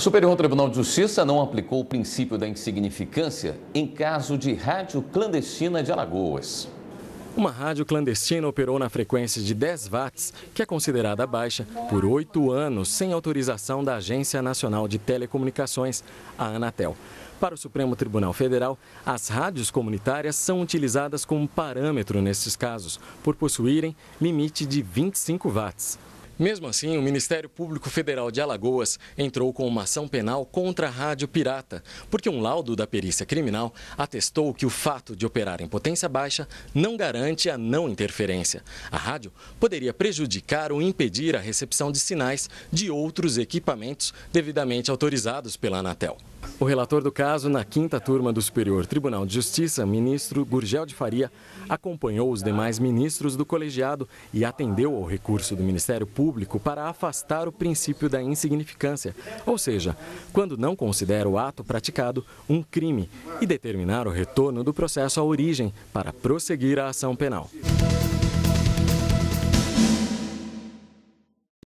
O Superior Tribunal de Justiça não aplicou o princípio da insignificância em caso de rádio clandestina de Alagoas. Uma rádio clandestina operou na frequência de 10 watts, que é considerada baixa, por oito anos sem autorização da Agência Nacional de Telecomunicações, a Anatel. Para o Supremo Tribunal Federal, as rádios comunitárias são utilizadas como parâmetro nesses casos, por possuírem limite de 25 watts. Mesmo assim, o Ministério Público Federal de Alagoas entrou com uma ação penal contra a Rádio Pirata, porque um laudo da perícia criminal atestou que o fato de operar em potência baixa não garante a não interferência. A rádio poderia prejudicar ou impedir a recepção de sinais de outros equipamentos devidamente autorizados pela Anatel. O relator do caso, na quinta turma do Superior Tribunal de Justiça, ministro Gurgel de Faria, acompanhou os demais ministros do colegiado e atendeu ao recurso do Ministério Público para afastar o princípio da insignificância, ou seja, quando não considera o ato praticado um crime, e determinar o retorno do processo à origem para prosseguir a ação penal.